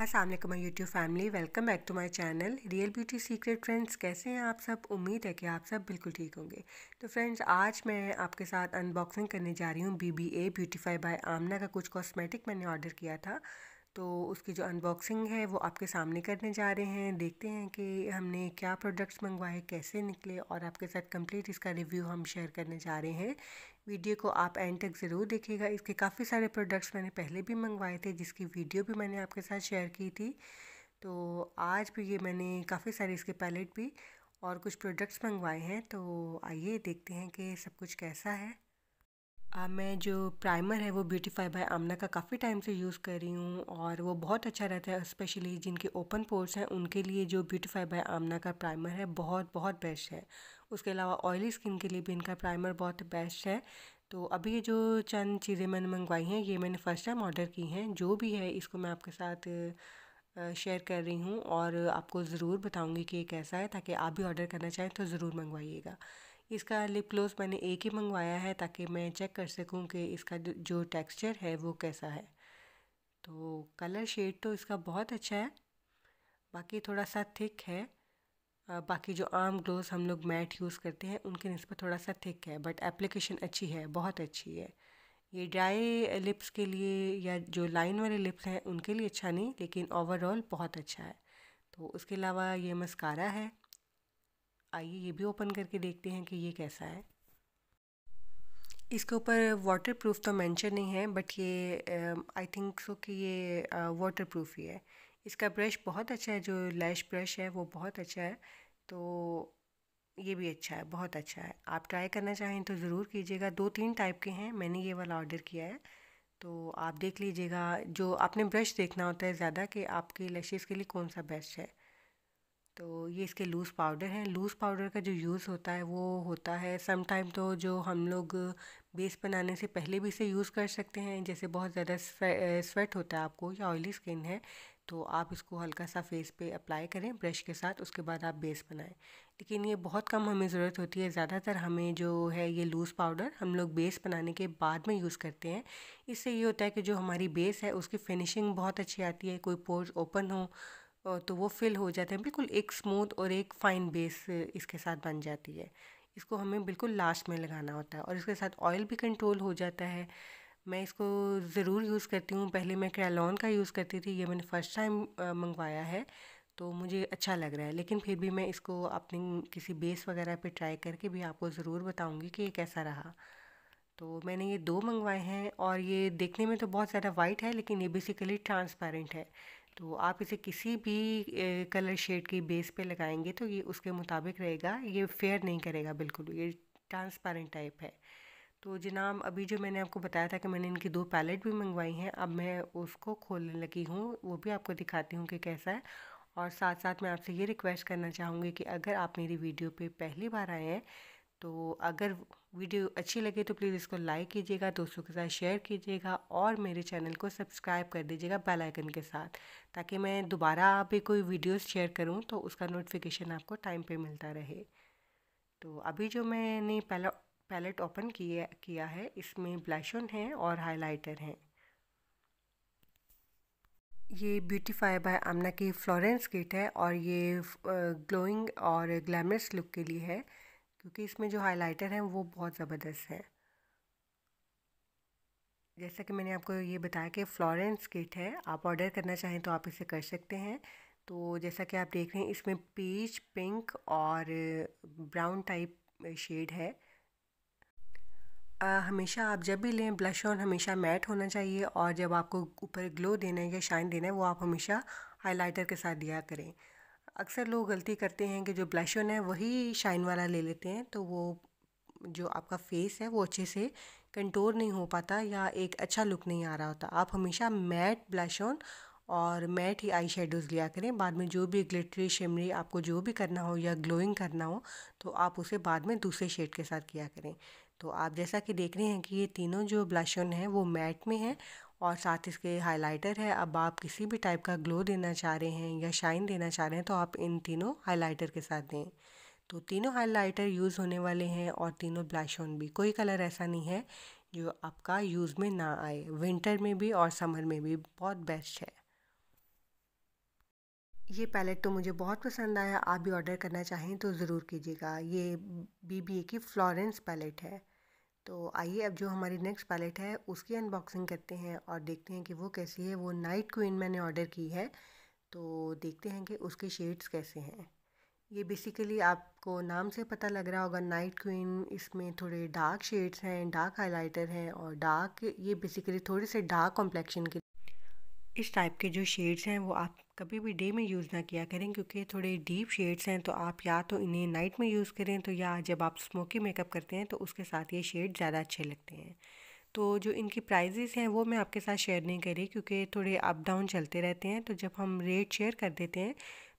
Aslam YouTube family welcome back to my channel real beauty secret friends कैसे हैं आप सब उम्मीद है कि आप सब बिल्कुल ठीक होंगे तो फ्रेंड्स आज मैं आपके साथ अनबॉक्सिंग करने जा रही हूँ B B A beautify by Amna का कुछ कॉस्मेटिक मैंने ऑर्डर किया था तो उसकी जो अनबॉक्सिंग है वो आपके सामने करने जा रहे हैं देखते हैं कि हमने क्या प्रोडक्ट्स मंगवाए कैसे निकले और आपके साथ कंप्लीट इसका रिव्यू हम शेयर करने जा रहे हैं वीडियो को आप एंड तक ज़रूर देखिएगा इसके काफ़ी सारे प्रोडक्ट्स मैंने पहले भी मंगवाए थे जिसकी वीडियो भी मैंने आपके साथ शेयर की थी तो आज भी ये मैंने काफ़ी सारे इसके पैलेट भी और कुछ प्रोडक्ट्स मंगवाए हैं तो आइए देखते हैं कि सब कुछ कैसा है आ, मैं जो प्राइमर है वो ब्यूटीफाई बाय आमना का काफ़ी टाइम से यूज़ कर रही हूँ और वो बहुत अच्छा रहता है स्पेशली जिनके ओपन पोर्ट्स हैं उनके लिए जो ब्यूटीफाई बाय आमना का प्राइमर है बहुत बहुत बेस्ट है उसके अलावा ऑयली स्किन के लिए भी इनका प्राइमर बहुत बेस्ट है तो अभी ये जो चंद चीज़ें मैंने मंगवाई हैं ये मैंने फ़र्स्ट टाइम ऑर्डर की हैं जो भी है इसको मैं आपके साथ शेयर कर रही हूँ और आपको ज़रूर बताऊँगी कि ये कैसा है ताकि आप भी ऑर्डर करना चाहें तो ज़रूर मंगवाइएगा इसका लिप ग्लोस मैंने एक ही मंगवाया है ताकि मैं चेक कर सकूं कि इसका जो टेक्सचर है वो कैसा है तो कलर शेड तो इसका बहुत अच्छा है बाकी थोड़ा सा थिक है बाकी जो आम ग्लोस हम लोग मैट यूज़ करते हैं उनके नस्बत थोड़ा सा थिक है बट एप्लीकेशन अच्छी है बहुत अच्छी है ये ड्राई लिप्स के लिए या जो लाइन वाले लिप्स हैं उनके लिए अच्छा नहीं लेकिन ओवरऑल बहुत अच्छा है तो उसके अलावा ये मस्कारा है आइए ये भी ओपन करके देखते हैं कि ये कैसा है इसके ऊपर वाटर प्रूफ तो मेंशन नहीं है बट ये आई थिंक सो कि ये वाटर uh, प्रूफ ही है इसका ब्रश बहुत अच्छा है जो लैश ब्रश है वो बहुत अच्छा है तो ये भी अच्छा है बहुत अच्छा है आप ट्राई करना चाहें तो ज़रूर कीजिएगा दो तीन टाइप के हैं मैंने ये वाला ऑर्डर किया है तो आप देख लीजिएगा जो आपने ब्रश देखना होता है ज़्यादा कि आपके लशेज़ के लिए कौन सा बेस्ट है तो ये इसके लूज़ पाउडर हैं लूज़ पाउडर का जो यूज़ होता है वो होता है सम टाइम तो जो हम लोग बेस बनाने से पहले भी इसे यूज़ कर सकते हैं जैसे बहुत ज़्यादा स्वेट होता है आपको या ऑयली स्किन है तो आप इसको हल्का सा फेस पे अप्लाई करें ब्रश के साथ उसके बाद आप बेस बनाएं लेकिन ये बहुत कम हमें ज़रूरत होती है ज़्यादातर हमें जो है ये लूज़ पाउडर हम लोग बेस बनाने के बाद में यूज़ करते हैं इससे ये होता है कि जो हमारी बेस है उसकी फिनिशिंग बहुत अच्छी आती है कोई पोर्स ओपन हो तो वो फिल हो जाते हैं बिल्कुल एक स्मूथ और एक फ़ाइन बेस इसके साथ बन जाती है इसको हमें बिल्कुल लास्ट में लगाना होता है और इसके साथ ऑयल भी कंट्रोल हो जाता है मैं इसको ज़रूर यूज़ करती हूँ पहले मैं क्रैलॉन का यूज़ करती थी ये मैंने फ़र्स्ट टाइम मंगवाया है तो मुझे अच्छा लग रहा है लेकिन फिर भी मैं इसको अपने किसी बेस वगैरह पे ट्राई करके भी आपको ज़रूर बताऊँगी कि ये कैसा रहा तो मैंने ये दो मंगवाए हैं और ये देखने में तो बहुत ज़्यादा वाइट है लेकिन ये बेसिकली ट्रांसपेरेंट है तो आप इसे किसी भी कलर शेड की बेस पे लगाएंगे तो ये उसके मुताबिक रहेगा ये फेयर नहीं करेगा बिल्कुल ये ट्रांसपेरेंट टाइप है तो जनाब अभी जो मैंने आपको बताया था कि मैंने इनकी दो पैलेट भी मंगवाई हैं अब मैं उसको खोलने लगी हूँ वो भी आपको दिखाती हूँ कि कैसा है और साथ साथ मैं आपसे ये रिक्वेस्ट करना चाहूँगी कि अगर आप मेरी वीडियो पे पहली बार आए हैं तो अगर वीडियो अच्छी लगे तो प्लीज़ इसको लाइक कीजिएगा दोस्तों के साथ शेयर कीजिएगा और मेरे चैनल को सब्सक्राइब कर दीजिएगा बेल आइकन के साथ ताकि मैं दोबारा भी कोई वीडियोस शेयर करूं तो उसका नोटिफिकेशन आपको टाइम पे मिलता रहे तो अभी जो मैंने पहला पैलेट ओपन किया किया है इसमें ब्लशन है और हाईलाइटर हैं ये ब्यूटीफाई बाय आमना की फ्लोरेंस किट है और ये ग्लोइंग और ग्लैमरस लुक के लिए है क्योंकि इसमें जो हाइलाइटर हैं वो बहुत ज़बरदस्त हैं जैसा कि मैंने आपको ये बताया कि फ्लोरेंस किट है आप ऑर्डर करना चाहें तो आप इसे कर सकते हैं तो जैसा कि आप देख रहे हैं इसमें पीच पिंक और ब्राउन टाइप शेड है आ, हमेशा आप जब भी लें ब्लश ऑन हमेशा मैट होना चाहिए और जब आपको ऊपर ग्लो देना है या शाइन देना है वो आप हमेशा हाइलाइटर के साथ दिया करें अक्सर लोग गलती करते हैं कि जो ब्लशन है वही शाइन वाला ले लेते हैं तो वो जो आपका फेस है वो अच्छे से कंटोर नहीं हो पाता या एक अच्छा लुक नहीं आ रहा होता आप हमेशा मैट ब्लश ऑन और मैट ही आई शेडोज़ लिया करें बाद में जो भी ग्लिटरी शिमरी आपको जो भी करना हो या ग्लोइंग करना हो तो आप उसे बाद में दूसरे शेड के साथ किया करें तो आप जैसा कि देख रहे हैं कि ये तीनों जो ऑन हैं वो मैट में हैं और साथ इसके हाइलाइटर है अब आप किसी भी टाइप का ग्लो देना चाह रहे हैं या शाइन देना चाह रहे हैं तो आप इन तीनों हाइलाइटर के साथ दें तो तीनों हाइलाइटर यूज़ होने वाले हैं और तीनों ब्लैश ऑन भी कोई कलर ऐसा नहीं है जो आपका यूज़ में ना आए विंटर में भी और समर में भी बहुत बेस्ट है ये पैलेट तो मुझे बहुत पसंद आया आप भी ऑर्डर करना चाहें तो ज़रूर कीजिएगा ये बीबीए की फ्लोरेंस पैलेट है तो आइए अब जो हमारी नेक्स्ट पैलेट है उसकी अनबॉक्सिंग करते हैं और देखते हैं कि वो कैसी है वो नाइट क्वीन मैंने ऑर्डर की है तो देखते हैं कि उसके शेड्स कैसे हैं ये बेसिकली आपको नाम से पता लग रहा होगा नाइट क्वीन इसमें थोड़े डार्क शेड्स हैं डार्क हाइलाइटर हैं और डार्क ये बेसिकली थोड़े से डार्क कॉम्प्लेक्शन के इस टाइप के जो शेड्स हैं वो आप कभी भी डे में यूज़ ना किया करें क्योंकि थोड़े डीप शेड्स हैं तो आप या तो इन्हें नाइट में यूज़ करें तो या जब आप स्मोकी मेकअप करते हैं तो उसके साथ ये शेड ज़्यादा अच्छे लगते हैं तो जो इनकी प्राइजेस हैं वो मैं आपके साथ शेयर नहीं करी क्योंकि थोड़े अप डाउन चलते रहते हैं तो जब हम रेट शेयर कर देते हैं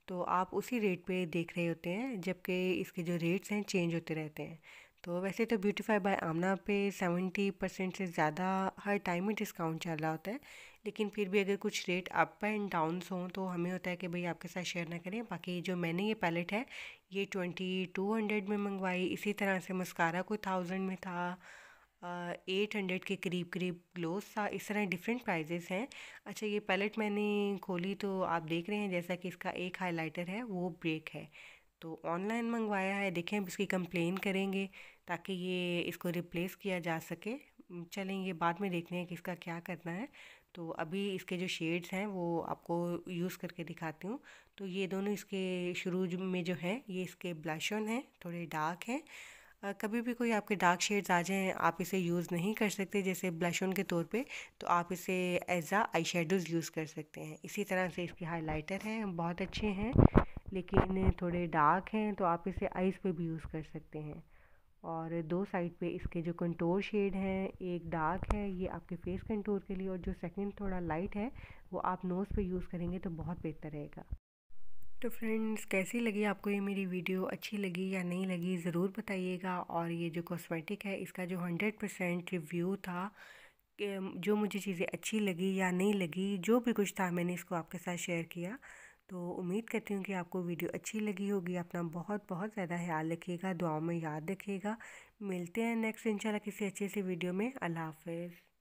तो आप उसी रेट पे देख रहे होते हैं जबकि इसके जो रेट्स हैं चेंज होते रहते हैं तो वैसे तो ब्यूटीफाई बाय आमना पे सेवेंटी परसेंट से ज़्यादा हर टाइम ही डिस्काउंट चल रहा होता है लेकिन फिर भी अगर कुछ रेट अप एंड डाउन हों तो हमें होता है कि भाई आपके साथ शेयर ना करें बाकी जो मैंने ये पैलेट है ये ट्वेंटी टू हंड्रेड में मंगवाई इसी तरह से मस्कारा कोई थाउजेंड में था एट हंड्रेड के करीब करीब ग्लोस था इस तरह डिफरेंट प्राइजेस हैं अच्छा ये पैलेट मैंने खोली तो आप देख रहे हैं जैसा कि इसका एक हाइलाइटर है वो ब्रेक है तो ऑनलाइन मंगवाया है देखें अब इसकी कंप्लेन करेंगे ताकि ये इसको रिप्लेस किया जा सके चलें ये बाद में देखने हैं कि इसका क्या करना है तो अभी इसके जो शेड्स हैं वो आपको यूज़ करके दिखाती हूँ तो ये दोनों इसके शुरू में जो हैं ये इसके ब्लश ऑन हैं थोड़े डार्क हैं कभी भी कोई आपके डार्क शेड्स आ जाएँ आप इसे यूज़ नहीं कर सकते जैसे ब्लश ऑन के तौर पे तो आप इसे as uh eye shadows use कर सकते हैं इसी तरह से इसके हाइलाइटर हैं बहुत अच्छे हैं लेकिन थोड़े डार्क हैं तो आप इसे आइज़ पे भी यूज़ कर सकते हैं और दो साइड पे इसके जो कंटूर शेड हैं एक डार्क है ये आपके फेस कंटूर के लिए और जो सेकंड थोड़ा लाइट है वो आप नोज़ पे यूज़ करेंगे तो बहुत बेहतर रहेगा तो फ्रेंड्स कैसी लगी आपको ये मेरी वीडियो अच्छी लगी या नहीं लगी ज़रूर बताइएगा और ये जो कॉस्मेटिक है इसका जो हंड्रेड परसेंट रिव्यू था जो मुझे चीज़ें अच्छी लगी या नहीं लगी जो भी कुछ था मैंने इसको आपके साथ शेयर किया तो उम्मीद करती हूँ कि आपको वीडियो अच्छी लगी होगी अपना बहुत बहुत ज़्यादा ख्याल रखिएगा दुआओं में याद रखिएगा मिलते हैं नेक्स्ट इंशाल्लाह किसी अच्छे से वीडियो में अल्लाह हाफिज़